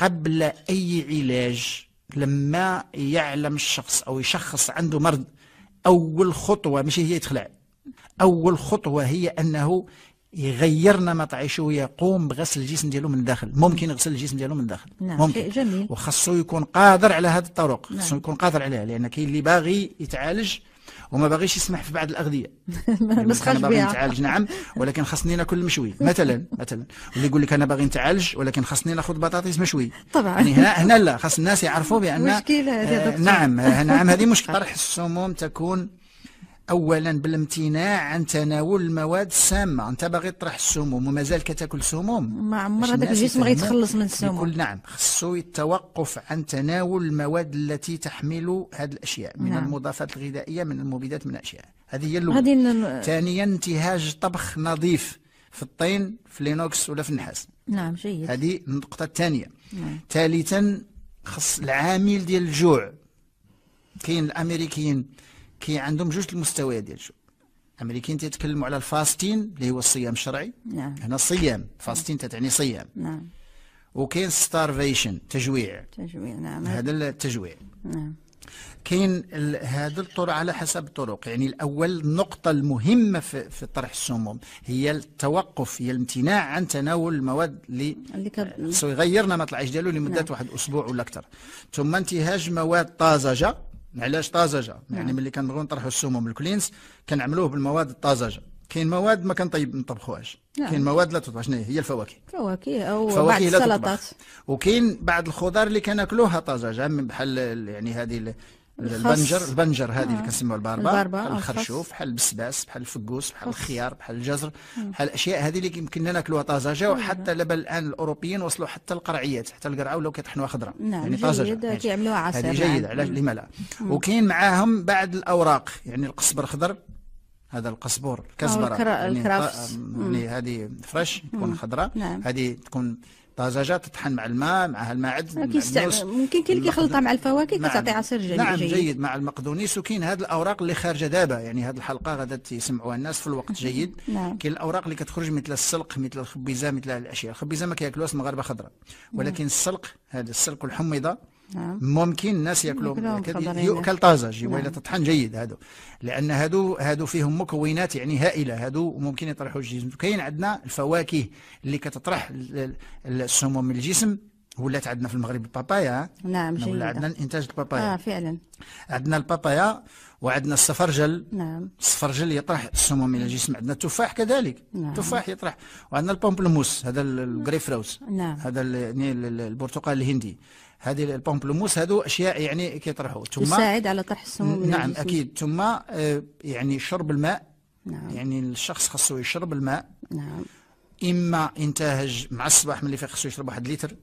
قبل أي علاج لما يعلم الشخص أو يشخص عنده مرض أول خطوة مش هي يتخلع أول خطوة هي أنه يغير نمط عيشه ويقوم بغسل الجسم ديالو من الداخل ممكن يغسل الجسم ديالو من الداخل نعم ممكن جميل وخاصو يكون قادر على هذه الطرق نعم. خاصو يكون قادر عليها لان كاين اللي باغي يتعالج وما باغيش يسمح في بعض الاغذيه يعني مسخش انا باغي نتعالج نعم ولكن خاصني ناكل مشوي مثلا مثلا واللي يقول لك انا باغي نتعالج ولكن خاصني ناخذ بطاطس مشوي طبعا يعني هنا هنا لا خاص الناس يعرفوا بان مشكله هذه آه نعم آه، نعم هذه مشكله طرح السموم تكون اولا بالامتناع عن تناول المواد السامه انت باغي تطرح السموم ومازال كتاكل سموم ما عمر هذاك الجسم غيتخلص من السموم يقول نعم خصو التوقف عن تناول المواد التي تحمل هذه الاشياء من نعم. المضافات الغذائيه من المبيدات من الاشياء هذه هي الاولى ثانيا انتهاج طبخ نظيف في الطين في لينوكس ولا في النحاس نعم جيد هذه النقطه الثانيه نعم. ثالثا خص العامل ديال الجوع كاين الامريكيين كي عندهم جوج المستويات ديال الجوع الامريكيين تيتكلموا على الفاستين اللي هو الصيام الشرعي نعم هنا الصيام فاستين تتعني صيام نعم وكاين ستارفيشن تجويع تجويع نعم هذا التجويع نعم كاين هذا الطرق على حسب الطرق يعني الاول النقطه المهمه في, في طرح السموم هي التوقف هي الامتناع عن تناول المواد اللي, اللي كب... يغير نمط العيش ديالو لمده نعم. واحد اسبوع ولا اكثر ثم انتهاج مواد طازجه علاش طازجه نعم. يعني ملي كنبغيو نطرحوا السموم الكلينس كنعملوه بالمواد الطازجه كاين مواد ما كنطيب نطبخوهاش نعم. كاين مواد لا تطبخ شنو هي الفواكه فواكه او فواكه بعض السلطات وكاين بعض الخضار اللي كناكلوها طازجه بحال يعني هذه البنجر البنجر هذه آه. اللي كنسموها الباربا بحال آه، الخرشوف بحال البسباس بحال الفكوس بحال الخيار بحال الجزر بحال الاشياء هذه اللي يمكننا ناكلوها طازجه وحتى لبا الان الاوروبيين وصلوا حتى القرعيات حتى القرعه ولاو كيطحنوها خضراء نعم يعني طازجه كيعملوها عصير هذه يعني. جيده علاش لما لا وكاين معاهم بعض الاوراق يعني القصبر خضر هذا القصبور الكزبره الكرا... يعني, يعني هذه فريش تكون خضراء نعم. هذه تكون طازجه تطحن مع الماء مع الماعد ممكن كي يخلطها مع الفواكه كتعطي نعم. عصير جيد نعم جيد, جيد مع المقدونيس وكاين هذه الاوراق اللي خارجه دابا يعني هذه الحلقه غادا تسمعوها الناس في الوقت جيد نعم. كاين الاوراق اللي كتخرج مثل السلق مثل الخبيزه مثل الاشياء الخبيزه ما كياكلوهاش المغاربه خضراء نعم. ولكن السلق هذا السلق والحميضه نعم. ممكن الناس ياكلوا يؤكل طازج نعم. واذا تطحن جيد هادو لان هادو هادو فيهم مكونات يعني هائله هادو ممكن يطرحوا الجسم كاين عندنا الفواكه اللي كتطرح السموم من الجسم ولات عندنا في المغرب البابايا نعم جيدة ولا عندنا انتاج البابايا اه فعلا عندنا البابايا وعندنا السفرجل نعم السفرجل يطرح السموم من الجسم عندنا التفاح كذلك نعم. التفاح يطرح وعندنا البومبلموس هذا الجريفروس نعم هذا يعني البرتقال الهندي هذه البامبلوموس هذو اشياء يعني كيطرحوا ثم يساعد على طرح السموم نعم اكيد ثم آه، يعني شرب الماء نعم. يعني الشخص خاصو يشرب الماء نعم اما انتهج مع الصباح ملي فيه خاصو يشرب واحد لتر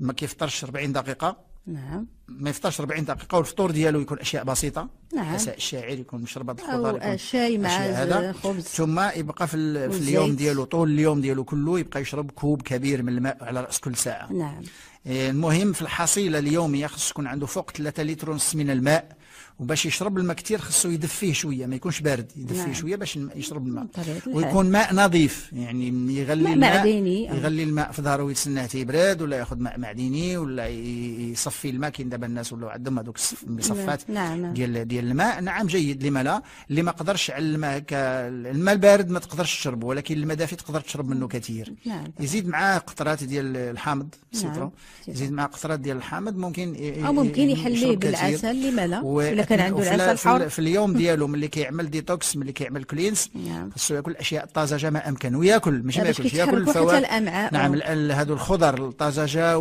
ما كيفطرش 40 دقيقه نعم ما يفطرش 40 دقيقه والفطور ديالو يكون اشياء بسيطه نعم حساء الشاعر يكون مشربات الخضار يكون شاي مع هذا خبز ثم يبقى في, في اليوم ديالو طول اليوم ديالو كله يبقى يشرب كوب كبير من الماء على راس كل ساعه نعم المهم في الحصيلة اليومية خص يكون عنده فوق 3 لتر ونص من الماء وباش يشرب الماء كثير خصو يدفيه شويه ما يكونش بارد يدفيه نعم. شويه باش يشرب الماء ويكون ماء نظيف يعني يغلي ماء الماء معدني آه. يغلي الماء في ظهره ويتسناه تيبرد ولا ياخذ ماء معدني ولا يصفي الماء كاين دابا الناس ولاو عندهم هذوك نعم، المصفات نعم. نعم. ديال ديال الماء نعم جيد لما لا اللي ما قدرش على الماء الماء البارد ما تقدرش تشربه ولكن الماء دافي تقدر تشرب منه كثير نعم. يزيد معاه قطرات ديال الحامض نعم. سيترو يزيد معاه قطرات ديال الحامض ممكن او ممكن يحليه بالعسل لما لا كان عنده العسل الحر في اليوم ديالو ملي كيعمل ديتوكس ملي كيعمل كلينس نعم. خصو ياكل الاشياء الطازجه ما امكن وياكل ماشي ما ياكلش ياكل الفواكه نعم هذو الخضر الطازجه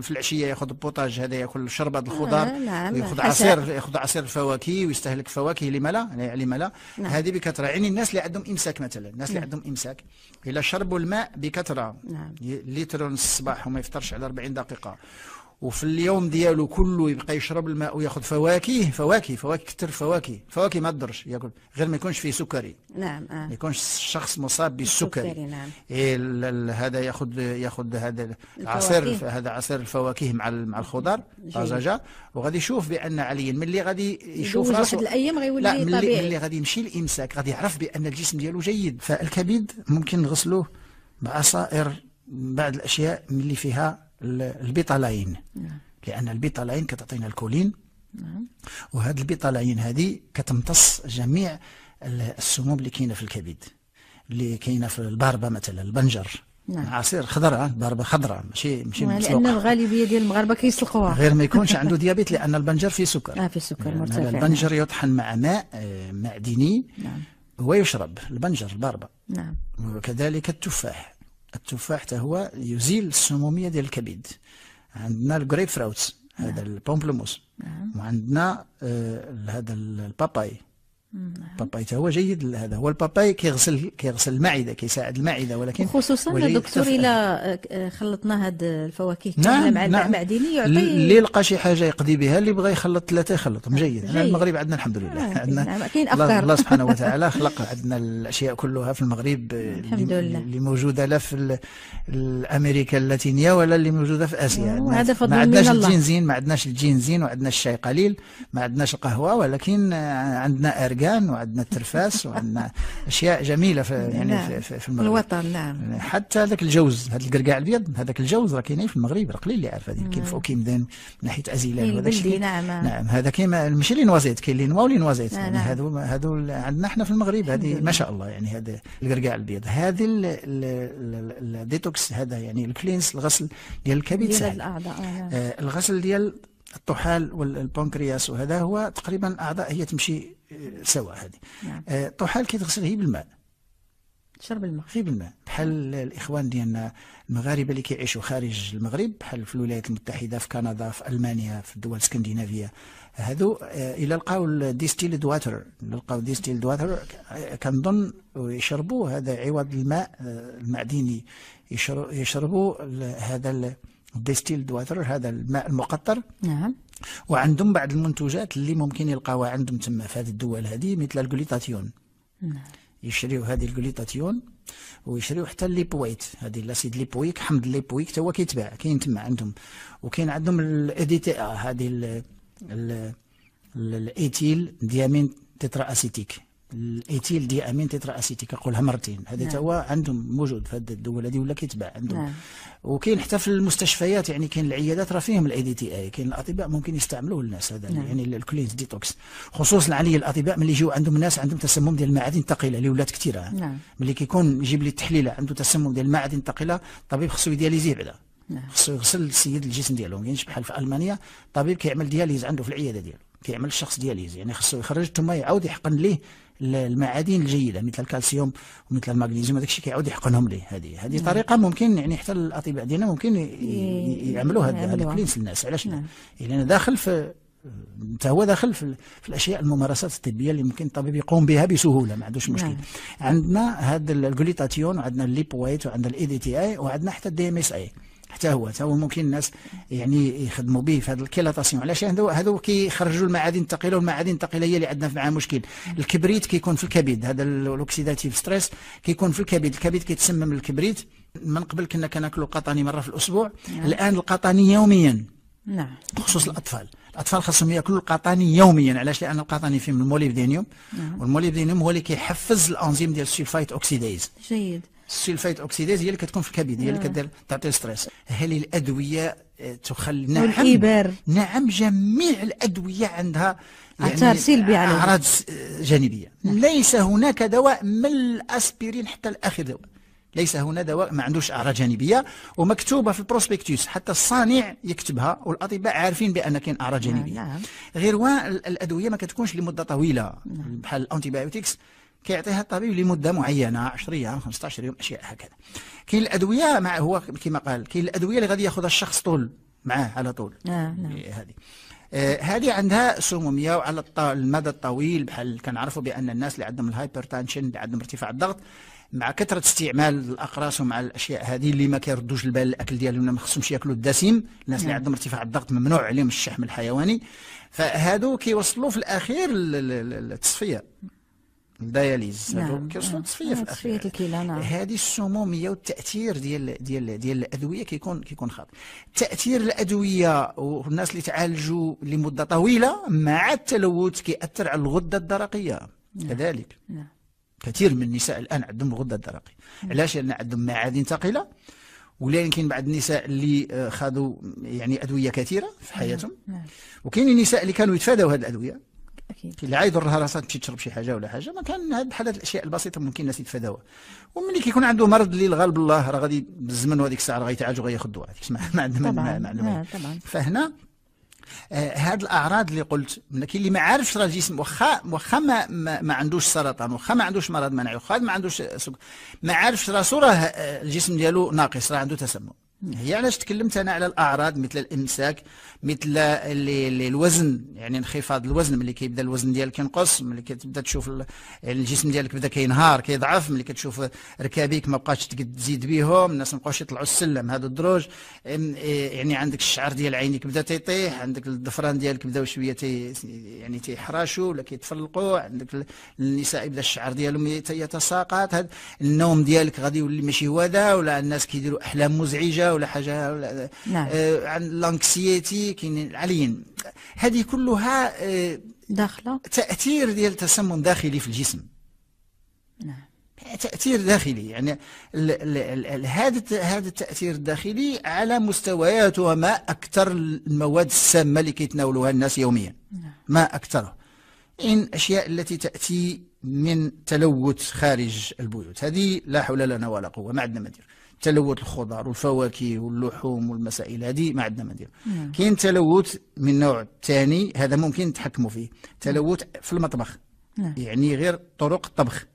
في العشيه ياخذ بوطاج هذا ياكل شربه الخضر وياخذ آه، نعم. عصير ياخذ عصير الفواكه ويستهلك فواكه لما لا يعني لما لا نعم. هذه بكثره يعني الناس اللي عندهم امساك مثلا الناس اللي عندهم امساك الا شربوا الماء بكثره لتر الصباح وما يفطرش على 40 دقيقه وفي اليوم ديالو كله يبقى يشرب الماء وياخذ فواكه فواكه فواكه كثر فواكه فواكه ما تضرش ياكل غير ما يكونش فيه سكري نعم آه. ما يكونش الشخص مصاب بالسكري نعم إيه هذا ياخذ ياخذ هذا عصير هذا عصير الفواكه مع مع الخضر طازجه وغادي يشوف بان علي ملي غادي يشوف راسه واحد الايام غيولي لا ملي, طبيعي. ملي غادي يمشي الامساك غادي يعرف بان الجسم ديالو جيد فالكبد ممكن نغسلوه بعصائر بعض الاشياء اللي فيها البيطالاين نعم. لان البيطالاين كتعطينا الكولين نعم. وهذه البيطالاين هذه كتمتص جميع السموم اللي كاينه في الكبد اللي كاينه في الباربه مثلا البنجر نعم. عصير خضراء باربه خضراء ماشي ماشي مسلوقه لان الغالبيه ديال المغاربه كيسلقوها غير ما يكونش عنده ديابيت لان البنجر فيه سكر اه فيه سكر يعني مرتفع البنجر نعم. يطحن مع ماء آه، معدني نعم ويشرب البنجر الباربه نعم وكذلك التفاح التفاح هو يزيل السموميه ديال الكبد عندنا الجريب فروت هذا نعم. البومبلوموس نعم. وعندنا آه، هذا الباباي باباي حتى نعم. هو جيد هذا هو الباباي كيغسل كيغسل المعده كيساعد المعده ولكن خصوصا دكتور الا آه، خلطنا هاد الفواكه نعم مع نعم المعدني يعطي اللي لقى شي حاجه يقضي بها اللي بغى يخلط ثلاثه يخلطهم جيد انا المغرب عندنا الحمد لله آه عندنا نعم كاين افكار الله سبحانه وتعالى خلق عندنا الاشياء كلها في المغرب الحمد لله اللي موجوده لا في امريكا اللاتينيه ولا اللي موجوده في اسيا هذا فضل ما عندناش الجينزين ما عندناش الجينزين وعندنا الشاي قليل ما عندناش القهوه ولكن آه، عندنا ارك البرقان وعندنا الترفاس وعندنا اشياء جميله في يعني نعم. في, في, المغرب الوطن نعم يعني حتى هذاك الجوز هذا القرقاع الابيض هذاك الجوز راه كاين في المغرب راه قليل اللي عارف هذه كاين نعم. فوق من ناحيه ازيلان إيه، وهذا الشيء نعم نعم هذا كاين ماشي لي نوازيت كاين لي نوا ولي نوازيت نعم، يعني نعم. هذو هذو عندنا احنا في المغرب هذه ما شاء الله يعني هذا القرقاع البيض هذه الديتوكس هذا يعني الكلينس الغسل ديال الكبد ديال الاعضاء آه، آه، الغسل ديال الطحال والبنكرياس وهذا هو تقريبا الاعضاء هي تمشي سواء هذه نعم. آه، طحال كيتغسل هي بالماء تشرب الماء غير بالماء بحال الاخوان ديالنا المغاربه اللي كيعيشوا خارج المغرب بحال في الولايات المتحده في كندا في المانيا في الدول الاسكندنافيه هذو آه، الى لقاو ديستيلد واتر لقاو ديستيلد واتر آه، كنظن يشربوا هذا عوض الماء المعدني يشربوا هذا الديستيلد واتر هذا الماء المقطر نعم وعندهم بعض المنتوجات اللي ممكن يلقاوها عندهم تما في هذه الدول هذه مثل الجليتاتيون نعم. يشريو هذه الجليتاتيون ويشريو حتى الليبويت هذه لاسيد ليبويك حمض الليبويك توا هو كيتباع كاين تما عندهم وكاين عندهم الاي دي تي ا هذه الايتيل ديامين تترا اسيتيك الايتيل دي امين تيترا اسيتي كنقولها مرتين هذا نعم. توا عندهم موجود في هذه الدول هذه ولا كيتباع عندهم نعم. وكاين حتى في المستشفيات يعني كاين العيادات راه فيهم الاي دي تي اي كاين الاطباء ممكن يستعملوه الناس هذا نعم. يعني الكلينز ديتوكس خصوصا علي الاطباء ملي يجيو عندهم ناس عندهم تسمم ديال المعادن الثقيله اللي ولات كثيره نعم. ملي كيكون يجيب لي التحليله عنده تسمم ديال المعادن الثقيله الطبيب خصو يدياليزيه بعدا نعم. خصو يغسل السيد الجسم ديالو ما يعني كاينش بحال في المانيا الطبيب كيعمل دياليز عنده في العياده ديالو كيعمل الشخص دياليز يعني خصو يخرج ثم يعاود يحقن ليه المعادن الجيده مثل الكالسيوم ومثل المغنيسيوم هذاك الشيء كيعاود يحقنهم ليه هذه هذه نعم. طريقه ممكن يعني حتى الاطباء ديالنا ممكن يعملوا هذا الكلينس للناس علاش لا؟ نعم. لان داخل في انت هو داخل في, في الاشياء الممارسات الطبيه اللي ممكن الطبيب يقوم بها بسهوله ما عندوش مشكل نعم. عندنا هذا الجليتاتيون وعندنا الليبويت وعندنا الاي دي تي اي وعندنا حتى الدي ام اس اي حتى هو حتى هو ممكن الناس يعني يخدموا به في هذا الكيلاطاسيون علاش هذو هذو كيخرجوا المعادن الثقيله والمعادن الثقيله هي اللي عندنا معها مشكل الكبريت كيكون في الكبد هذا الاوكسيداتيف ستريس كيكون في الكبد الكبد كيتسمم الكبريت من قبل كنا كناكلوا القطاني مره في الاسبوع نعم. الان القطاني يوميا نعم بخصوص الاطفال الاطفال خاصهم ياكلوا القطاني يوميا علاش لان القطاني فيه من الموليبدينيوم نعم. والموليبدينيوم هو اللي كيحفز الانزيم ديال السيفايت اوكسيدايز جيد السلفايت اوكسيداز هي اللي كتكون في الكبد هي اللي كدير تعطي ستريس هل الادويه آه، تخلي نعم والابر نعم جميع الادويه عندها يعني سلبي على اعراض آه، جانبيه ليس هناك دواء من الاسبرين حتى الاخر دواء ليس هنا دواء ما عندوش اعراض جانبيه ومكتوبه في البروسبكتوس حتى الصانع يكتبها والاطباء عارفين بان كاين اعراض نعم، جانبيه نعم. غير الادويه ما كتكونش لمده طويله نعم. بحال الانتيبايوتكس كيعطيها الطبيب لمده معينه 10 ايام 15 يوم اشياء هكذا كاين الادويه مع هو كما قال كاين الادويه اللي غادي ياخذها الشخص طول معاه على طول آه نعم. هذه آه هذه عندها سموميه وعلى المدى الطويل بحال كنعرفوا بان الناس اللي عندهم الهايبرتانشن اللي عندهم ارتفاع الضغط مع كثره استعمال الاقراص ومع الاشياء هذه اللي ما كيردوش البال الاكل ديالهم ما خصهمش ياكلوا الدسم الناس اللي نعم. عندهم ارتفاع الضغط ممنوع عليهم الشحم الحيواني فهادو كيوصلوا في الاخير للتصفيه دياليز نعم. كيوصلوا آه، تصفيه في آه، الاخير تصفيه الكلى نعم هذه السموميه والتاثير ديال ديال ديال الادويه كيكون كيكون خاطئ تاثير الادويه والناس اللي تعالجوا لمده طويله مع التلوث كيأثر على الغده الدرقيه نعم. كذلك نعم. كثير من النساء الان عندهم الغده الدرقيه نعم. علاش لان عندهم معادن ثقيله ولا يمكن بعض النساء اللي آه، خذوا يعني ادويه كثيره في نعم. حياتهم نعم. وكاين النساء اللي كانوا يتفادوا هذه الادويه اكيد اللي عيضرها راسها تمشي تشرب شي حاجه ولا حاجه ما كان هاد بحال الاشياء البسيطه ممكن الناس يتفاداوها وملي كيكون عنده مرض اللي الغالب الله راه غادي بالزمن وهذيك الساعه راه غيتعالج وغياخذ دواء ما عندنا ما عندنا آه، فهنا آه هاد الاعراض اللي قلت كاين اللي ما عارفش راه الجسم واخا واخا ما, ما, ما عندوش سرطان واخا ما عندوش مرض مناعي واخا ما عندوش ما عارفش راسو راه آه، الجسم ديالو ناقص راه عنده تسمم هي علاش تكلمت انا على الاعراض مثل الامساك مثل اللي الوزن يعني انخفاض الوزن ملي كيبدا الوزن ديالك كينقص ملي كتبدا تشوف الجسم ديالك بدا كينهار كيضعف ملي كتشوف ركابيك ما بقاش تزيد بهم الناس ما بقاوش يطلعوا السلم هادو الدروج إيه، يعني عندك الشعر ديال عينيك بدا تيطيح عندك الظفران ديالك بداو شويه تي يعني تيحراشوا ولا كيتفلقوا عندك النساء بدا الشعر ديالهم يتساقط النوم ديالك غادي يولي ماشي هو ولا الناس كيديروا احلام مزعجه ولا حاجه ولا نعم. آه، عن لانكسيتي كاين العليين هذه كلها آه، داخله تاثير ديال التسمم داخلي في الجسم نعم تاثير داخلي يعني هذا هذا التاثير الداخلي على مستويات وما اكثر المواد السامه اللي كيتناولوها الناس يوميا نعم. ما اكثره ان الاشياء التي تاتي من تلوث خارج البيوت هذه لا حول لنا ولا قوه ما عندنا ما ندير تلوث الخضر والفواكه واللحوم والمسائل هذه ما عندنا ما ندير نعم. كاين تلوث من نوع ثاني هذا ممكن نتحكموا فيه تلوث نعم. في المطبخ نعم. يعني غير طرق الطبخ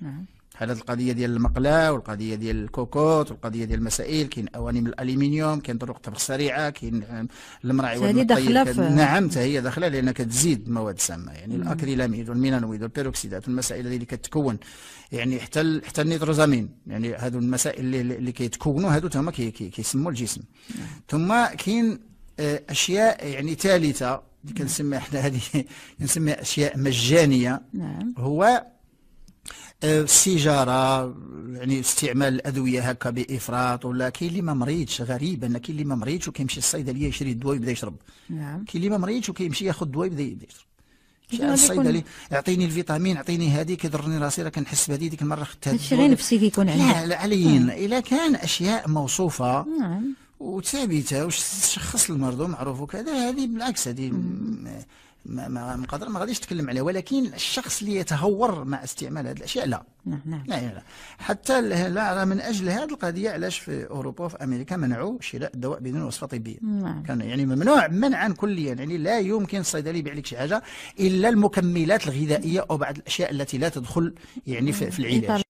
نعم. هذه القضيه ديال المقلاة والقضيه ديال الكوكوت والقضيه ديال المسائل كاين اواني من الالومنيوم كاين طرق طبخ سريعه كاين آه، المراعي والمطيب نعم حتى هي داخله لان كتزيد مواد سامه يعني الاكريلاميد والميلانويد والبيروكسيدات والمسائل اللي كتكون يعني حتى حتى النيتروزامين يعني هذو المسائل اللي, اللي كيتكونوا هذو هما كيسموا الجسم ثم كاين آه، اشياء يعني ثالثه كنسميها حنا هذه كنسميها اشياء مجانيه نعم. هو السيجاره آه، يعني استعمال الادويه هكا بافراط ولا كاين اللي ما مريضش غريب ان كاين اللي ما مريضش وكيمشي الصيدليه يشري الدواء ويبدا يشرب نعم كاين اللي ما مريضش وكيمشي ياخذ الدواء ويبدا يشرب الصيدلي اعطيني الفيتامين اعطيني هذه كيضرني راسي راه كنحس بهذه ديك المره خدت هذه الشيء نفسي كيكون عليا لا عليا نعم. الا كان اشياء موصوفه نعم وثابته وتشخص المرض ومعروف وكذا هذه بالعكس هذه ما ما قدر ما غاديش تكلم عليه ولكن الشخص اللي يتهور مع استعمال هذه الاشياء لا نعم نعم لا, لا. حتى لا من اجل هذه القضيه علاش في اوروبا وفي امريكا منعوا شراء الدواء بدون وصفه طبيه نعم. كان يعني ممنوع منعا كليا يعني لا يمكن الصيدلي يبيع لك شي حاجه الا المكملات الغذائيه او بعض الاشياء التي لا تدخل يعني في العلاج